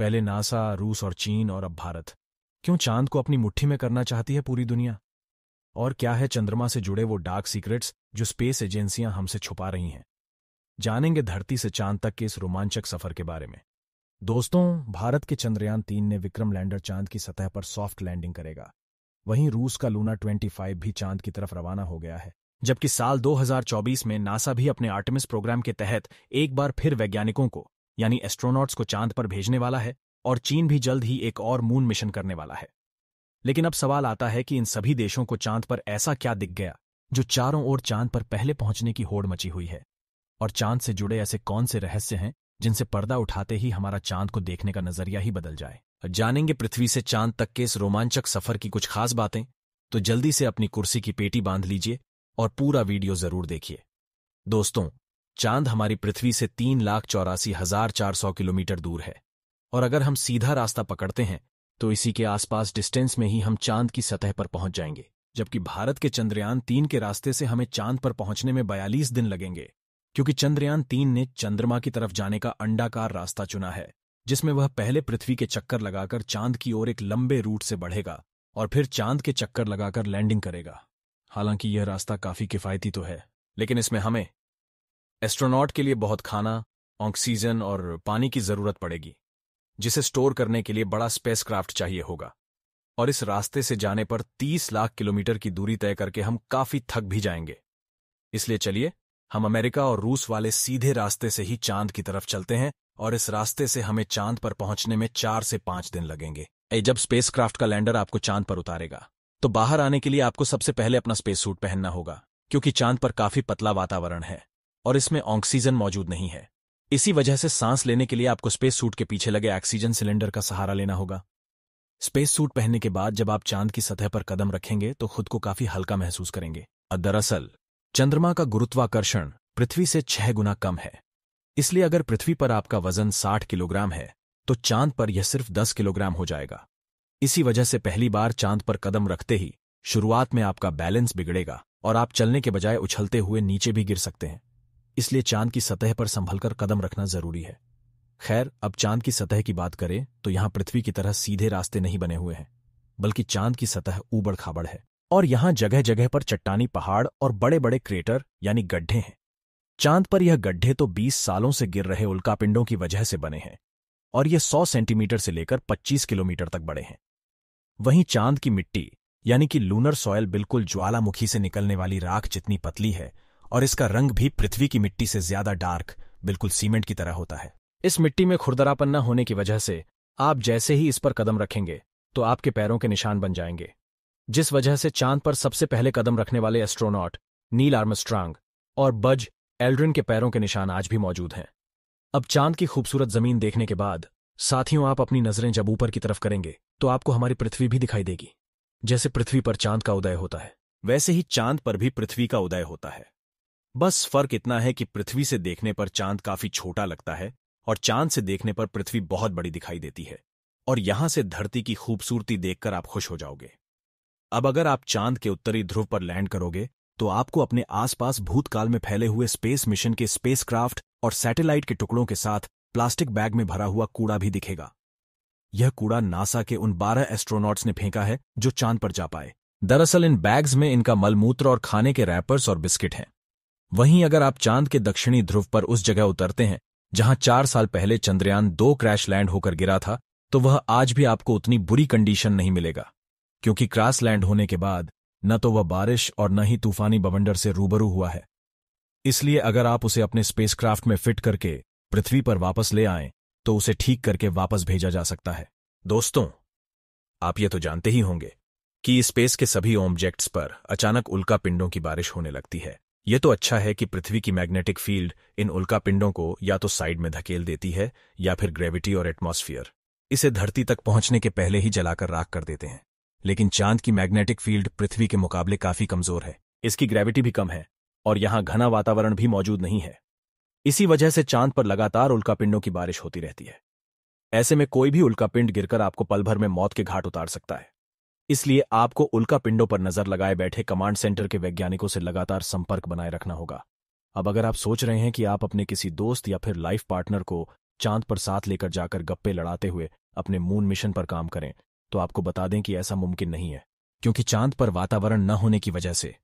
पहले नासा रूस और चीन और अब भारत क्यों चांद को अपनी मुट्ठी में करना चाहती है पूरी दुनिया और क्या है चंद्रमा से जुड़े वो डार्क सीक्रेट्स जो स्पेस एजेंसियां हमसे छुपा रही हैं जानेंगे धरती से चांद तक के इस रोमांचक सफर के बारे में दोस्तों भारत के चंद्रयान तीन ने विक्रम लैंडर चांद की सतह पर सॉफ्ट लैंडिंग करेगा वहीं रूस का लूना 25 भी चांद की तरफ रवाना हो गया है जबकि साल 2024 में नासा भी अपने आर्टमिस प्रोग्राम के तहत एक बार फिर वैज्ञानिकों को यानी एस्ट्रोनॉट्स को चांद पर भेजने वाला है और चीन भी जल्द ही एक और मून मिशन करने वाला है लेकिन अब सवाल आता है कि इन सभी देशों को चांद पर ऐसा क्या दिख गया जो चारों ओर चांद पर पहले पहुंचने की होड़ मची हुई है और चांद से जुड़े ऐसे कौन से रहस्य हैं जिनसे पर्दा उठाते ही हमारा चांद को देखने का नजरिया ही बदल जाए जानेंगे पृथ्वी से चांद तक के इस रोमांचक सफर की कुछ खास बातें तो जल्दी से अपनी कुर्सी की पेटी बांध लीजिए और पूरा वीडियो जरूर देखिए दोस्तों चांद हमारी पृथ्वी से तीन लाख चौरासी हजार चार सौ किलोमीटर दूर है और अगर हम सीधा रास्ता पकड़ते हैं तो इसी के आसपास डिस्टेंस में ही हम चांद की सतह पर पहुंच जाएंगे जबकि भारत के चंद्रयान तीन के रास्ते से हमें चांद पर पहुंचने में बयालीस दिन लगेंगे क्योंकि चंद्रयान तीन ने चंद्रमा की तरफ जाने का अंडाकार रास्ता चुना है जिसमें वह पहले पृथ्वी के चक्कर लगाकर चांद की ओर एक लंबे रूट से बढ़ेगा और फिर चांद के चक्कर लगाकर लैंडिंग करेगा हालांकि यह रास्ता काफी किफायती तो है लेकिन इसमें हमें एस्ट्रोनॉट के लिए बहुत खाना ऑक्सीजन और पानी की जरूरत पड़ेगी जिसे स्टोर करने के लिए बड़ा स्पेसक्राफ्ट चाहिए होगा और इस रास्ते से जाने पर 30 लाख किलोमीटर की दूरी तय करके हम काफी थक भी जाएंगे इसलिए चलिए हम अमेरिका और रूस वाले सीधे रास्ते से ही चांद की तरफ चलते हैं और इस रास्ते से हमें चांद पर पहुंचने में चार से पांच दिन लगेंगे ए जब स्पेसक्राफ्ट का लैंडर आपको चांद पर उतारेगा तो बाहर आने के लिए आपको सबसे पहले अपना स्पेस सूट पहनना होगा क्योंकि चांद पर काफी पतला वातावरण है और इसमें ऑक्सीजन मौजूद नहीं है इसी वजह से सांस लेने के लिए आपको स्पेस सूट के पीछे लगे ऑक्सीजन सिलेंडर का सहारा लेना होगा स्पेस सूट पहनने के बाद जब आप चांद की सतह पर कदम रखेंगे तो खुद को काफी हल्का महसूस करेंगे दरअसल चंद्रमा का गुरुत्वाकर्षण पृथ्वी से छह गुना कम है इसलिए अगर पृथ्वी पर आपका वजन 60 किलोग्राम है तो चांद पर यह सिर्फ 10 किलोग्राम हो जाएगा इसी वजह से पहली बार चांद पर कदम रखते ही शुरुआत में आपका बैलेंस बिगड़ेगा और आप चलने के बजाय उछलते हुए नीचे भी गिर सकते हैं इसलिए चांद की सतह पर संभलकर कदम रखना जरूरी है खैर अब चांद की सतह की बात करें तो यहां पृथ्वी की तरह सीधे रास्ते नहीं बने हुए हैं बल्कि चांद की सतह ऊबड़ खाबड़ है और यहां जगह जगह पर चट्टानी पहाड़ और बड़े बड़े क्रेटर यानी गड्ढे हैं चांद पर यह गड्ढे तो 20 सालों से गिर रहे उल्कापिंडों की वजह से बने हैं और यह 100 सेंटीमीटर से लेकर 25 किलोमीटर तक बड़े हैं वहीं चांद की मिट्टी यानी कि लूनर सॉयल बिल्कुल ज्वालामुखी से निकलने वाली राख जितनी पतली है और इसका रंग भी पृथ्वी की मिट्टी से ज्यादा डार्क बिल्कुल सीमेंट की तरह होता है इस मिट्टी में खुरदरापन न होने की वजह से आप जैसे ही इस पर कदम रखेंगे तो आपके पैरों के निशान बन जाएंगे जिस वजह से चांद पर सबसे पहले कदम रखने वाले एस्ट्रोनॉट नील आर्मस्ट्रांग और बज एल्ड्रिन के पैरों के निशान आज भी मौजूद हैं अब चांद की खूबसूरत जमीन देखने के बाद साथियों आप अपनी नजरें जब ऊपर की तरफ करेंगे तो आपको हमारी पृथ्वी भी दिखाई देगी जैसे पृथ्वी पर चांद का उदय होता है वैसे ही चांद पर भी पृथ्वी का उदय होता है बस फर्क इतना है कि पृथ्वी से देखने पर चांद काफी छोटा लगता है और चांद से देखने पर पृथ्वी बहुत बड़ी दिखाई देती है और यहां से धरती की खूबसूरती देखकर आप खुश हो जाओगे अब अगर आप चांद के उत्तरी ध्रुव पर लैंड करोगे तो आपको अपने आसपास भूतकाल में फैले हुए स्पेस मिशन के स्पेसक्राफ्ट और सैटेलाइट के टुकड़ों के साथ प्लास्टिक बैग में भरा हुआ कूड़ा भी दिखेगा यह कूड़ा नासा के उन बारह एस्ट्रोनॉट्स ने फेंका है जो चांद पर जा पाए दरअसल इन बैग्स में इनका मलमूत्र और खाने के रैपर्स और बिस्किट हैं वहीं अगर आप चांद के दक्षिणी ध्रुव पर उस जगह उतरते हैं जहां चार साल पहले चंद्रयान दो क्रैश लैंड होकर गिरा था तो वह आज भी आपको उतनी बुरी कंडीशन नहीं मिलेगा क्योंकि क्रास लैंड होने के बाद न तो वह बारिश और न ही तूफानी बवंडर से रूबरू हुआ है इसलिए अगर आप उसे अपने स्पेसक्राफ्ट में फिट करके पृथ्वी पर वापस ले आए तो उसे ठीक करके वापस भेजा जा सकता है दोस्तों आप ये तो जानते ही होंगे कि स्पेस के सभी ऑब्जेक्ट्स पर अचानक उल्का पिंडों की बारिश होने लगती है ये तो अच्छा है कि पृथ्वी की मैग्नेटिक फील्ड इन उल्का पिंडों को या तो साइड में धकेल देती है या फिर ग्रेविटी और एटमॉस्फियर इसे धरती तक पहुंचने के पहले ही जलाकर राख कर देते हैं लेकिन चांद की मैग्नेटिक फील्ड पृथ्वी के मुकाबले काफी कमजोर है इसकी ग्रेविटी भी कम है और यहां घना वातावरण भी मौजूद नहीं है इसी वजह से चांद पर लगातार उल्का पिंडों की बारिश होती रहती है ऐसे में कोई भी उल्का पिंड गिरकर आपको पलभर में मौत के घाट उतार सकता है इसलिए आपको उल्का पिंडों पर नजर लगाए बैठे कमांड सेंटर के वैज्ञानिकों से लगातार संपर्क बनाए रखना होगा अब अगर आप सोच रहे हैं कि आप अपने किसी दोस्त या फिर लाइफ पार्टनर को चांद पर साथ लेकर जाकर गप्पे लड़ाते हुए अपने मून मिशन पर काम करें तो आपको बता दें कि ऐसा मुमकिन नहीं है क्योंकि चांद पर वातावरण न होने की वजह से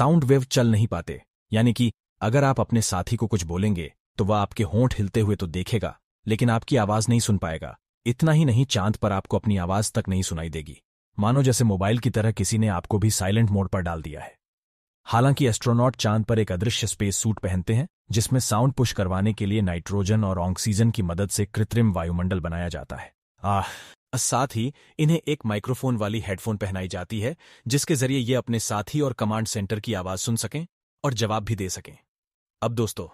साउंड वेव चल नहीं पाते यानी कि अगर आप अपने साथी को कुछ बोलेंगे तो वह आपके होंठ हिलते हुए तो देखेगा लेकिन आपकी आवाज नहीं सुन पाएगा इतना ही नहीं चांद पर आपको अपनी आवाज तक नहीं सुनाई देगी मानो जैसे मोबाइल की तरह किसी ने आपको भी साइलेंट मोड पर डाल दिया है हालांकि एस्ट्रोनॉट चांद पर एक अदृश्य स्पेस सूट पहनते हैं जिसमें साउंड पुश करवाने के लिए नाइट्रोजन और ऑक्सीजन की मदद से कृत्रिम वायुमंडल बनाया जाता है आह साथ ही इन्हें एक माइक्रोफोन वाली हेडफोन पहनाई जाती है जिसके जरिए ये अपने साथी और कमांड सेंटर की आवाज सुन सकें और जवाब भी दे सकें अब दोस्तों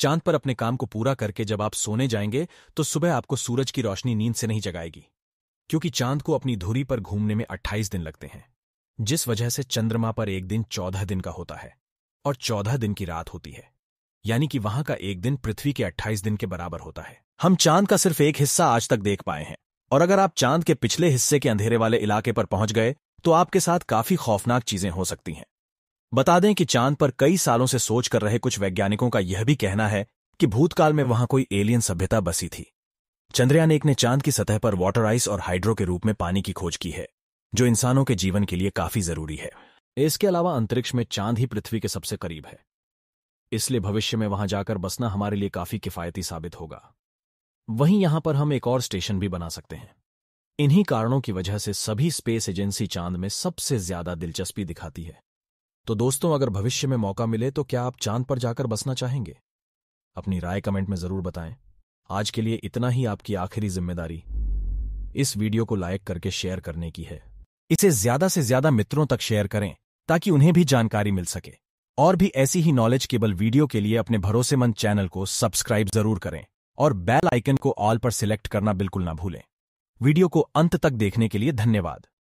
चांद पर अपने काम को पूरा करके जब आप सोने जाएंगे तो सुबह आपको सूरज की रोशनी नींद से नहीं जगाएगी क्योंकि चांद को अपनी धुरी पर घूमने में 28 दिन लगते हैं जिस वजह से चंद्रमा पर एक दिन 14 दिन का होता है और 14 दिन की रात होती है यानी कि वहां का एक दिन पृथ्वी के 28 दिन के बराबर होता है हम चांद का सिर्फ एक हिस्सा आज तक देख पाए हैं और अगर आप चांद के पिछले हिस्से के अंधेरे वाले इलाके पर पहुंच गए तो आपके साथ काफी खौफनाक चीजें हो सकती हैं बता दें कि चांद पर कई सालों से सोच कर रहे कुछ वैज्ञानिकों का यह भी कहना है कि भूतकाल में वहां कोई एलियन सभ्यता बसी थी चंद्रयान एक ने चांद की सतह पर वाटर आइस और हाइड्रो के रूप में पानी की खोज की है जो इंसानों के जीवन के लिए काफी जरूरी है इसके अलावा अंतरिक्ष में चांद ही पृथ्वी के सबसे करीब है इसलिए भविष्य में वहां जाकर बसना हमारे लिए काफी किफायती साबित होगा वहीं यहां पर हम एक और स्टेशन भी बना सकते हैं इन्हीं कारणों की वजह से सभी स्पेस एजेंसी चांद में सबसे ज्यादा दिलचस्पी दिखाती है तो दोस्तों अगर भविष्य में मौका मिले तो क्या आप चांद पर जाकर बसना चाहेंगे अपनी राय कमेंट में जरूर बताएं आज के लिए इतना ही आपकी आखिरी जिम्मेदारी इस वीडियो को लाइक करके शेयर करने की है इसे ज्यादा से ज्यादा मित्रों तक शेयर करें ताकि उन्हें भी जानकारी मिल सके और भी ऐसी ही नॉलेज केबल वीडियो के लिए अपने भरोसेमंद चैनल को सब्सक्राइब जरूर करें और बेल आइकन को ऑल पर सिलेक्ट करना बिल्कुल ना भूलें वीडियो को अंत तक देखने के लिए धन्यवाद